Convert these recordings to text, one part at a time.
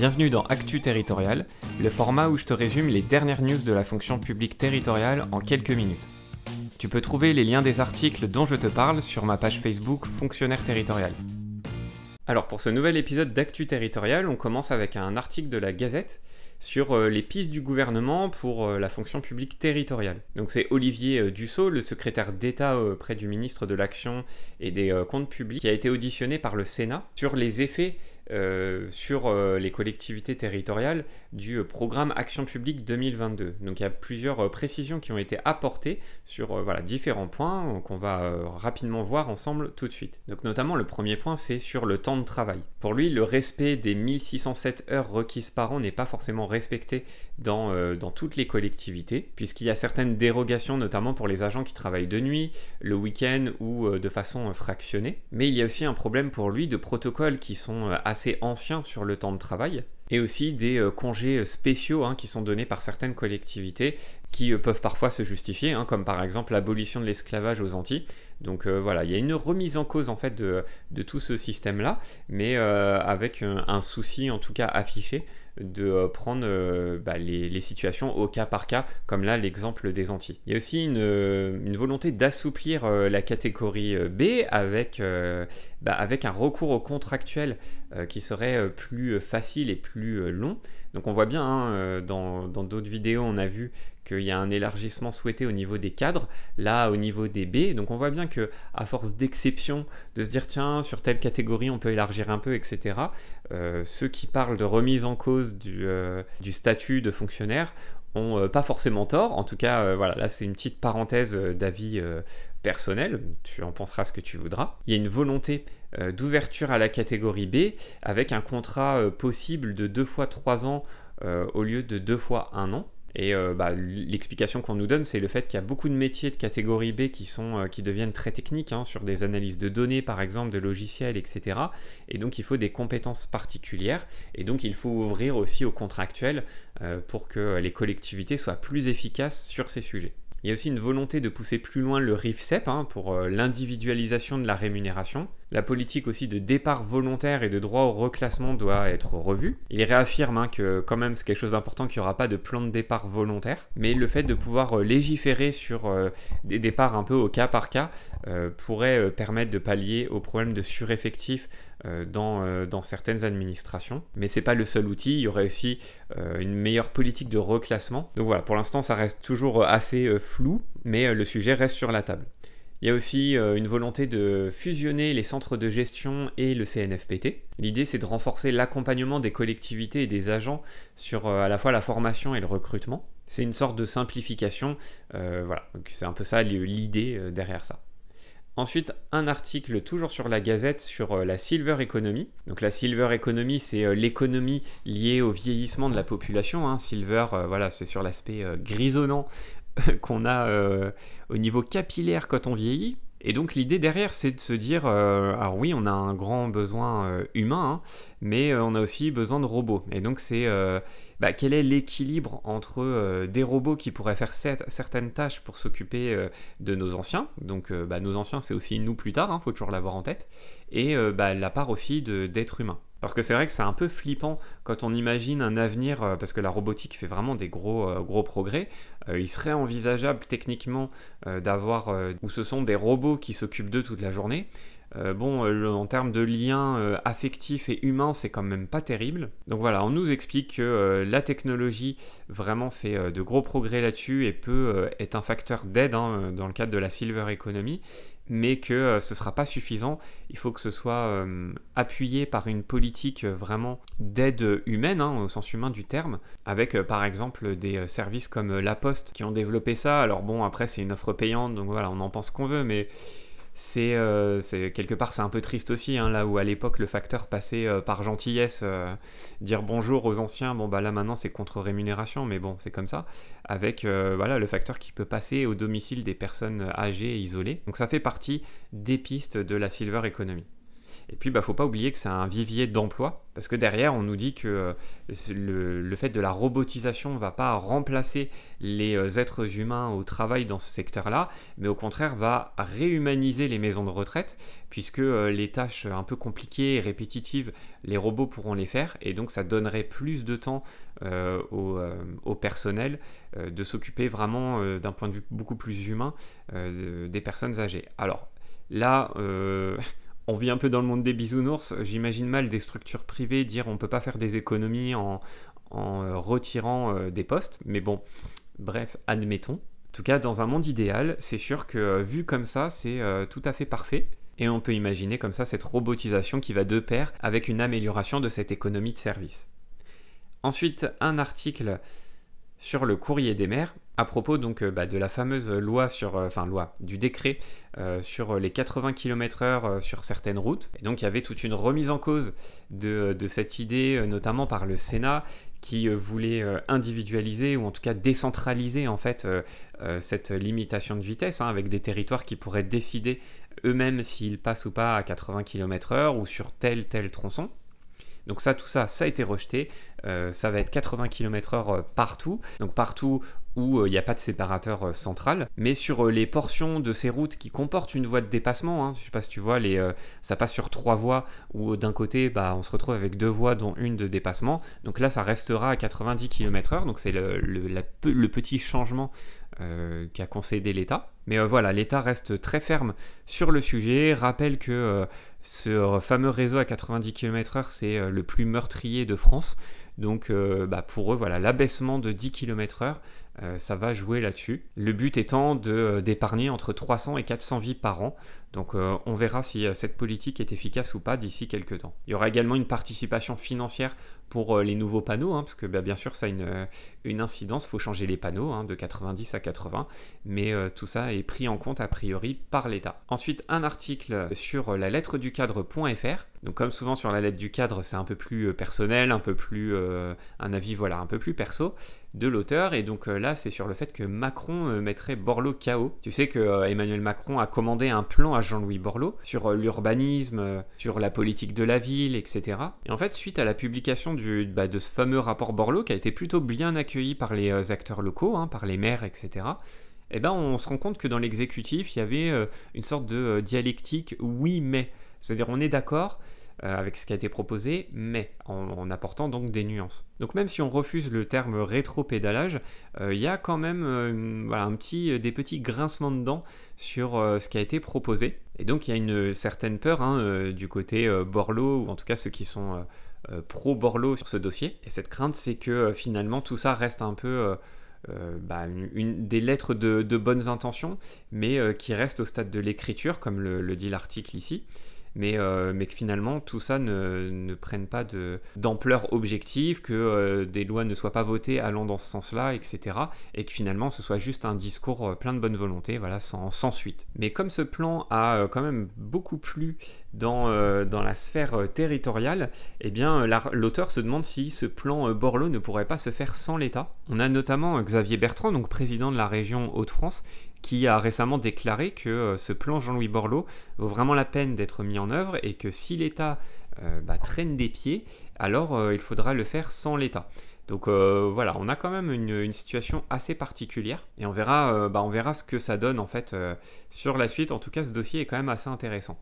Bienvenue dans Actu Territorial, le format où je te résume les dernières news de la fonction publique territoriale en quelques minutes. Tu peux trouver les liens des articles dont je te parle sur ma page Facebook Fonctionnaire Territorial. Alors pour ce nouvel épisode d'Actu Territorial, on commence avec un article de la Gazette sur euh, les pistes du gouvernement pour euh, la fonction publique territoriale. Donc c'est Olivier euh, Dussault, le secrétaire d'État auprès du ministre de l'Action et des Comptes publics, qui a été auditionné par le Sénat sur les effets euh, sur euh, les collectivités territoriales du euh, programme Action publique 2022. Donc il y a plusieurs précisions qui ont été apportées sur voilà, différents points qu'on va rapidement voir ensemble tout de suite. Donc notamment le premier point c'est sur le temps de travail. Pour lui le respect des 1607 heures requises par an n'est pas forcément respecté dans, dans toutes les collectivités puisqu'il y a certaines dérogations notamment pour les agents qui travaillent de nuit, le week-end ou de façon fractionnée. Mais il y a aussi un problème pour lui de protocoles qui sont assez assez anciens sur le temps de travail et aussi des euh, congés euh, spéciaux hein, qui sont donnés par certaines collectivités qui euh, peuvent parfois se justifier, hein, comme par exemple l'abolition de l'esclavage aux Antilles. Donc voilà, il y a une remise en cause en fait de, tout ce système-là, mais avec un, souci en tout cas affiché de euh, prendre euh, bah, les, situations au cas par cas, comme là l'exemple des Antilles. Il y a aussi une, euh, volonté d'assouplir la catégorie B avec, bah, avec un recours au contractuel qui serait plus facile et plus long. Donc on voit bien, hein, euh, dans d'autres vidéos, on a vu qu'il y a un élargissement souhaité au niveau des cadres, là au niveau des B. Donc on voit bien que à force d'exception, de se dire tiens, sur telle catégorie, on peut élargir un peu, etc., euh, ceux qui parlent de remise en cause du, euh, du statut de fonctionnaire ont euh, pas forcément tort. En tout cas, euh, voilà, là c'est une petite parenthèse euh, d'avis personnel, tu en penseras ce que tu voudras. Il y a une volonté d'ouverture à la catégorie B avec un contrat possible de 2 fois 3 ans au lieu de 2 fois 1 an. Et euh, bah, l'explication qu'on nous donne, c'est le fait qu'il y a beaucoup de métiers de catégorie B qui, sont, euh, qui deviennent très techniques, hein, sur des analyses de données par exemple, de logiciels, etc. Et donc il faut des compétences particulières, et donc il faut ouvrir aussi aux contractuels euh, pour que les collectivités soient plus efficaces sur ces sujets. Il y a aussi une volonté de pousser plus loin le RIFSEP hein, pour euh, l'individualisation de la rémunération. La politique aussi de départ volontaire et de droit au reclassement doit être revue. Il réaffirme hein, que quand même c'est quelque chose d'important qu'il n'y aura pas de plan de départ volontaire, mais le fait de pouvoir euh, légiférer sur euh, des départs un peu au cas par cas pourrait permettre de pallier au problème de sureffectif euh, euh, dans, certaines administrations. Mais ce n'est pas le seul outil, il y aurait aussi euh, une meilleure politique de reclassement. Donc voilà, pour l'instant ça reste toujours assez flou, mais le sujet reste sur la table. Il y a aussi une volonté de fusionner les centres de gestion et le CNFPT. L'idée, c'est de renforcer l'accompagnement des collectivités et des agents sur à la fois la formation et le recrutement. C'est une sorte de simplification. voilà, c'est un peu ça l'idée derrière ça. Ensuite, un article toujours sur la Gazette sur euh, la Silver Economy. Donc la Silver Economy, c'est euh, l'économie liée au vieillissement de la population. Hein. Silver, euh, voilà, c'est sur l'aspect grisonnant qu'on a au niveau capillaire quand on vieillit. Et donc l'idée derrière, c'est de se dire, alors oui, on a un grand besoin humain, hein, mais on a aussi besoin de robots. Et donc c'est bah, quel est l'équilibre entre euh, des robots qui pourraient faire certaines tâches pour s'occuper euh, de nos anciens, donc euh, bah, nos anciens c'est aussi nous plus tard, il hein, faut toujours l'avoir en tête, et bah, la part aussi d'êtres humains. Parce que c'est vrai que c'est un peu flippant quand on imagine un avenir, parce que la robotique fait vraiment des gros, gros progrès. il serait envisageable techniquement d'avoir, où ce sont des robots qui s'occupent d'eux toute la journée, euh, bon, euh, en termes de liens euh, affectifs et humains, c'est quand même pas terrible. Donc voilà, on nous explique que la technologie vraiment fait de gros progrès là-dessus et peut être un facteur d'aide hein, dans le cadre de la silver economy, mais que ce sera pas suffisant. Il faut que ce soit appuyé par une politique vraiment d'aide humaine, hein, au sens humain du terme, avec par exemple des services comme La Poste qui ont développé ça. Alors bon, après c'est une offre payante, donc voilà, on en pense qu'on veut, mais euh, c'est quelque part c'est un peu triste aussi hein, là où à l'époque le facteur passait euh, par gentillesse euh, dire bonjour aux anciens bon bah là maintenant c'est contre rémunération mais bon c'est comme ça avec voilà le facteur qui peut passer au domicile des personnes âgées et isolées donc ça fait partie des pistes de la silver economy et puis, il bah, ne faut pas oublier que c'est un vivier d'emploi, parce que derrière, on nous dit que euh, le, fait de la robotisation ne va pas remplacer les euh, êtres humains au travail dans ce secteur-là, mais au contraire va réhumaniser les maisons de retraite, puisque euh, les tâches un peu compliquées et répétitives, les robots pourront les faire, et donc ça donnerait plus de temps au, personnel de s'occuper vraiment d'un point de vue beaucoup plus humain des personnes âgées. Alors là, on vit un peu dans le monde des bisounours. J'imagine mal des structures privées dire on ne peut pas faire des économies en, en euh, retirant euh, des postes. Mais bon, bref, admettons. En tout cas, dans un monde idéal, c'est sûr que euh, vu comme ça, c'est tout à fait parfait. Et on peut imaginer comme ça cette robotisation qui va de pair avec une amélioration de cette économie de service. Ensuite, un article sur le courrier des maires à propos donc euh, bah, de la fameuse loi sur, euh, enfin loi, du décret euh, sur les 80 km/h sur certaines routes. Et donc il y avait toute une remise en cause de, cette idée, notamment par le Sénat qui voulait individualiser ou en tout cas décentraliser en fait cette limitation de vitesse hein, avec des territoires qui pourraient décider eux-mêmes s'ils passent ou pas à 80 km/h ou sur tel tel tronçon. Donc ça, tout ça, ça a été rejeté. Euh, ça va être 80 km/h euh, partout, donc partout où euh, il n'y a pas de séparateur central. Mais sur les portions de ces routes qui comportent une voie de dépassement, hein, je ne sais pas si tu vois, les, ça passe sur trois voies où d'un côté, bah, on se retrouve avec deux voies dont une de dépassement. Donc là, ça restera à 90 km/h. Donc c'est le, le petit changement euh, qui a concédé l'État. Mais euh, voilà, l'État reste très ferme sur le sujet, rappelle que euh, ce fameux réseau à 90 km/h, c'est le plus meurtrier de France. Donc bah, pour eux, voilà, l'abaissement de 10 km/h euh, ça va jouer là-dessus. Le but étant euh, d'épargner entre 300 et 400 vies par an. Donc euh, on verra si cette politique est efficace ou pas d'ici quelques temps. Il y aura également une participation financière pour les nouveaux panneaux, hein, parce que bah, bien sûr ça a une, incidence, il faut changer les panneaux hein, de 90 à 80, mais tout ça est pris en compte a priori par l'État. Ensuite un article sur la lettre du cadre.fr. Donc comme souvent sur la lettre du cadre c'est un peu plus personnel, un peu plus un avis voilà un peu plus perso de l'auteur. Et donc euh, là, c'est sur le fait que Macron euh, mettrait Borloo KO. Tu sais que euh, Emmanuel Macron a commandé un plan à Jean-Louis Borloo sur l'urbanisme, sur la politique de la ville, etc. Et en fait, suite à la publication du, bah, de ce fameux rapport Borloo, qui a été plutôt bien accueilli par les acteurs locaux, hein, par les maires, etc., eh ben, on se rend compte que dans l'exécutif, il y avait une sorte de dialectique oui mais. C'est-à-dire on est d'accord, euh, avec ce qui a été proposé, mais en, apportant donc des nuances. Donc même si on refuse le terme rétro-pédalage, euh, il y a quand même euh, des petits grincements de dents sur ce qui a été proposé. Et donc il y a une certaine peur hein, du côté Borloo, ou en tout cas ceux qui sont pro-Borloo sur ce dossier. Et cette crainte, c'est que finalement tout ça reste un peu... Bah, des lettres de, bonnes intentions, mais qui restent au stade de l'écriture, comme le dit l'article ici, euh, mais, que finalement tout ça ne, prenne pas d'ampleur objective, que euh, des lois ne soient pas votées allant dans ce sens-là, etc. Et que finalement ce soit juste un discours euh, plein de bonne volonté, voilà, sans, suite. Mais comme ce plan a quand même beaucoup plu dans, la sphère territoriale, eh bien l'auteur se demande si ce plan Borloo ne pourrait pas se faire sans l'État. On a notamment Xavier Bertrand, donc président de la région Hauts-de-France, qui a récemment déclaré que euh, ce plan Jean-Louis Borloo vaut vraiment la peine d'être mis en œuvre et que si l'État euh, bah, traîne des pieds, alors euh, il faudra le faire sans l'État. Donc voilà, on a quand même une, situation assez particulière et on verra, bah, on verra ce que ça donne en fait sur la suite. En tout cas, ce dossier est quand même assez intéressant.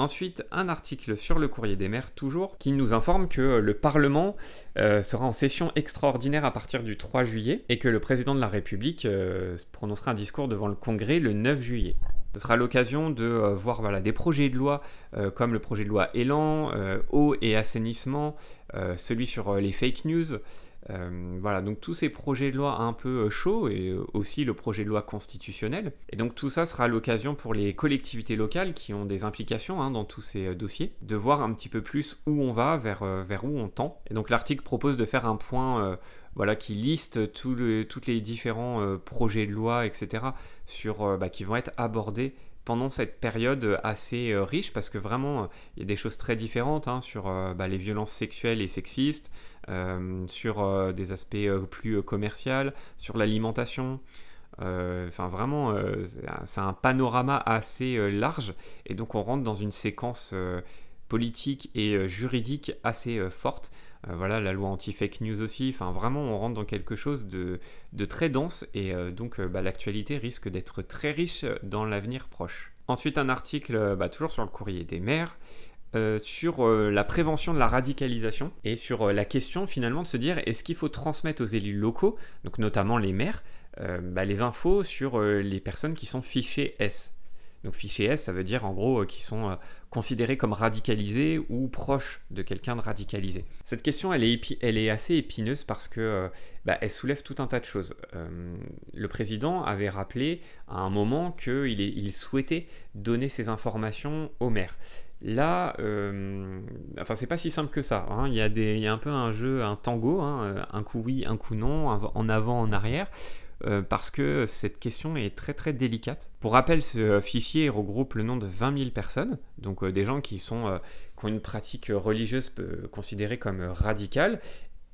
Ensuite, un article sur le courrier des maires, toujours, qui nous informe que euh, le Parlement euh, sera en session extraordinaire à partir du 3 juillet et que le président de la République euh, prononcera un discours devant le Congrès le 9 juillet. Ce sera l'occasion de voir des projets de loi comme le projet de loi Élan, eau et assainissement, celui sur les fake news, euh, voilà, donc tous ces projets de loi un peu euh, chauds et euh, aussi le projet de loi constitutionnel. Et donc tout ça sera l'occasion pour les collectivités locales qui ont des implications hein, dans tous ces dossiers de voir un petit peu plus où on va, vers, où on tend. Et donc l'article propose de faire un point voilà, qui liste tous toutes les différents projets de loi, etc., sur, bah, qui vont être abordés pendant cette période assez riche parce que vraiment il y a des choses très différentes hein, sur bah, les violences sexuelles et sexistes, euh, sur euh, des aspects euh, plus commerciaux, sur l'alimentation. Enfin, vraiment, c'est un panorama assez large. Et donc, on rentre dans une séquence politique et juridique assez forte. voilà, la loi anti-fake news aussi. Enfin, vraiment, on rentre dans quelque chose de, très dense et donc bah, l'actualité risque d'être très riche dans l'avenir proche. Ensuite, un article bah, toujours sur le courrier des maires euh, sur euh, la prévention de la radicalisation et sur euh, la question finalement de se dire est-ce qu'il faut transmettre aux élus locaux, donc notamment les maires, bah, les infos sur les personnes qui sont fichées S. Donc fichées S, ça veut dire en gros qui sont considérés comme radicalisés ou proches de quelqu'un de radicalisé. Cette question, elle est, elle est assez épineuse parce que bah, elle soulève tout un tas de choses. le président avait rappelé à un moment qu'il il souhaitait donner ces informations aux maires. Là, euh, enfin, c'est pas si simple que ça. Hein. Il, y a des, un peu un jeu, un tango, hein, euh, un coup oui, un coup non, en avant, en arrière, euh, parce que cette question est très très délicate. Pour rappel, ce fichier regroupe le nom de 20 000 personnes, donc des gens qui, sont, qui ont une pratique religieuse considérée comme radicale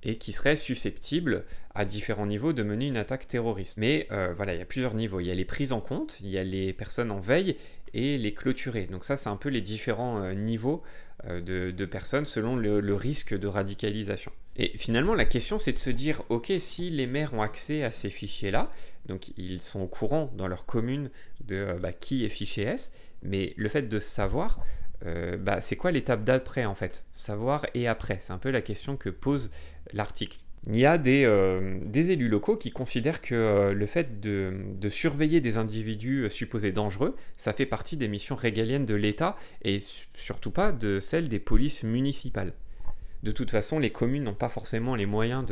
et qui serait susceptible à différents niveaux de mener une attaque terroriste. Mais euh, voilà, il y a plusieurs niveaux. Il y a les prises en compte, il y a les personnes en veille et les clôturées. Donc ça, c'est un peu les différents euh, niveaux euh, de, personnes selon le, risque de radicalisation. Et finalement, la question, c'est de se dire, ok, si les maires ont accès à ces fichiers-là, donc ils sont au courant dans leur commune de bah, qui est fichier S, mais le fait de savoir, euh, bah, c'est quoi l'étape d'après en fait Savoir et après, c'est un peu la question que pose l'article. Il y a des, euh, élus locaux qui considèrent que euh, le fait de, surveiller des individus supposés dangereux, ça fait partie des missions régaliennes de l'État et surtout pas de celles des polices municipales de toute façon, les communes n'ont pas forcément les moyens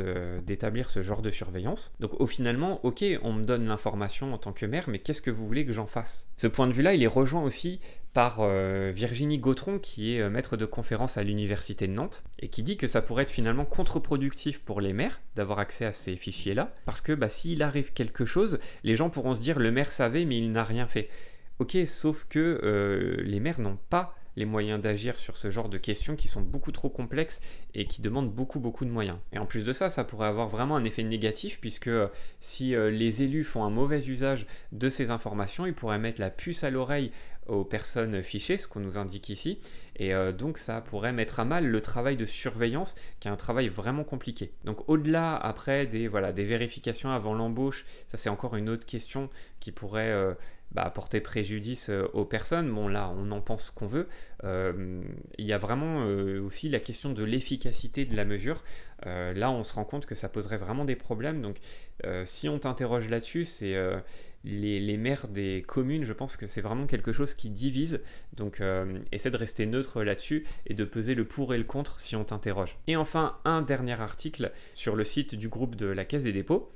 d'établir ce genre de surveillance. Donc au finalement, ok, on me donne l'information en tant que maire, mais qu'est-ce que vous voulez que j'en fasse Ce point de vue-là, il est rejoint aussi par euh, Virginie Gautron, qui est euh, maître de conférence à l'Université de Nantes, et qui dit que ça pourrait être finalement contre-productif pour les maires d'avoir accès à ces fichiers-là, parce que bah, s'il arrive quelque chose, les gens pourront se dire le maire savait mais il n'a rien fait. Ok, sauf que euh, les maires n'ont pas les moyens d'agir sur ce genre de questions qui sont beaucoup trop complexes et qui demandent beaucoup beaucoup de moyens. Et en plus de ça, ça pourrait avoir vraiment un effet négatif puisque euh, si euh, les élus font un mauvais usage de ces informations, ils pourraient mettre la puce à l'oreille aux personnes fichées, ce qu'on nous indique ici, et euh, donc ça pourrait mettre à mal le travail de surveillance, qui est un travail vraiment compliqué. Donc au-delà après des, voilà, des vérifications avant l'embauche, ça c'est encore une autre question qui pourrait bah, apporter préjudice euh, aux personnes. Bon, là, on en pense qu'on veut. Euh, il y a vraiment euh, aussi la question de l'efficacité de la mesure. là, on se rend compte que ça poserait vraiment des problèmes. Donc, si on t'interroge là-dessus, c'est les, les, maires des communes, je pense que c'est vraiment quelque chose qui divise. Donc, essaie de rester neutre là-dessus et de peser le pour et le contre si on t'interroge. Et enfin, un dernier article sur le site du groupe de la Caisse des dépôts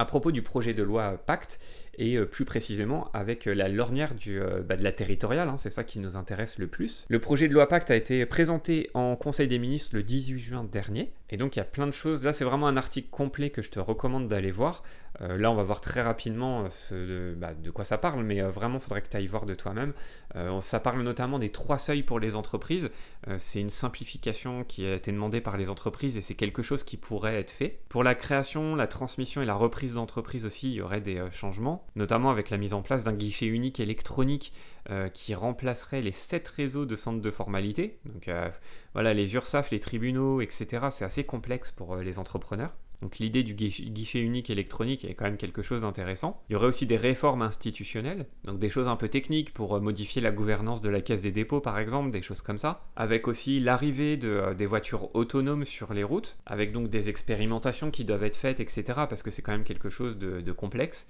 à propos du projet de loi Pacte et euh, plus précisément avec euh, la lornière euh, bah, de la territoriale, hein, c'est ça qui nous intéresse le plus. Le projet de loi Pacte a été présenté en Conseil des ministres le 18 juin dernier, et donc il y a plein de choses. Là, c'est vraiment un article complet que je te recommande d'aller voir. là, on va voir très rapidement bah, de, quoi ça parle, mais vraiment, il faudrait que tu ailles voir de toi-même. ça parle notamment des trois seuils pour les entreprises. c'est une simplification qui a été demandée par les entreprises et c'est quelque chose qui pourrait être fait. Pour la création, la transmission et la reprise d'entreprise aussi, il y aurait des changements notamment avec la mise en place d'un guichet unique électronique euh, qui remplacerait les sept réseaux de centres de formalité. Donc euh, voilà, les URSAF, les tribunaux, etc. C'est assez complexe pour euh, les entrepreneurs. Donc l'idée du guichet unique électronique est quand même quelque chose d'intéressant. Il y aurait aussi des réformes institutionnelles, donc des choses un peu techniques pour modifier la gouvernance de la caisse des dépôts par exemple, des choses comme ça. Avec aussi l'arrivée des voitures autonomes sur les routes, avec donc des expérimentations qui doivent être faites, etc. Parce que c'est quand même quelque chose de complexe.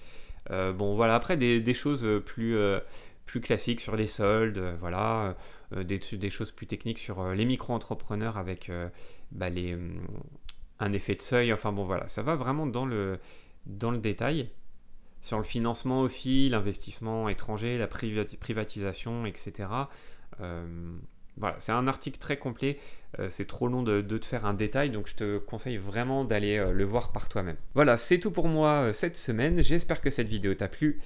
Euh, bon, voilà, après, des, choses euh, plus euh, plus classiques sur les soldes, voilà, des, choses plus techniques sur les micro-entrepreneurs avec bah, les, hum, un effet de seuil. Enfin bon, voilà, ça va vraiment dans le, dans le détail. Sur le financement aussi, l'investissement étranger, la privatisation, etc. voilà, c'est un article très complet. Euh, c'est trop long de, te faire un détail, donc je te conseille vraiment d'aller euh, le voir par toi-même. Voilà, c'est tout pour moi euh, cette semaine. J'espère que cette vidéo t'a plu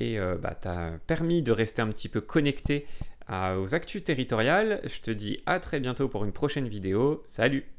et bah, t'a permis de rester un petit peu connecté aux actus territoriales. Je te dis à très bientôt pour une prochaine vidéo. Salut